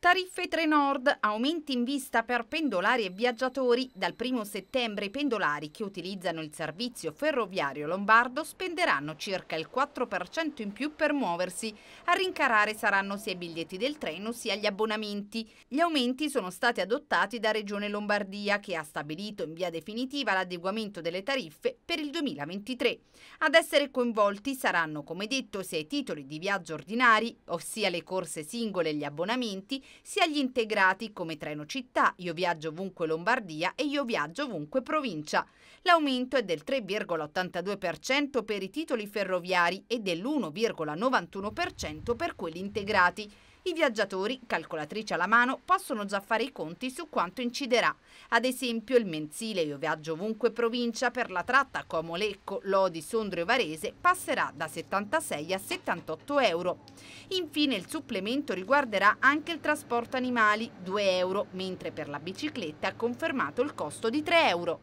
Tariffe Trenord, aumenti in vista per pendolari e viaggiatori. Dal 1 settembre i pendolari che utilizzano il servizio ferroviario lombardo spenderanno circa il 4% in più per muoversi. A rincarare saranno sia i biglietti del treno sia gli abbonamenti. Gli aumenti sono stati adottati da Regione Lombardia che ha stabilito in via definitiva l'adeguamento delle tariffe per il 2023. Ad essere coinvolti saranno come detto sia i titoli di viaggio ordinari, ossia le corse singole e gli abbonamenti, sia agli integrati come Treno Città, Io Viaggio Ovunque Lombardia e Io Viaggio Ovunque Provincia. L'aumento è del 3,82% per i titoli ferroviari e dell'1,91% per quelli integrati. I viaggiatori, calcolatrice alla mano, possono già fare i conti su quanto inciderà. Ad esempio il mensile Io viaggio ovunque provincia per la tratta Como-Lecco, Lodi, Sondrio e Varese passerà da 76 a 78 euro. Infine il supplemento riguarderà anche il trasporto animali, 2 euro, mentre per la bicicletta ha confermato il costo di 3 euro.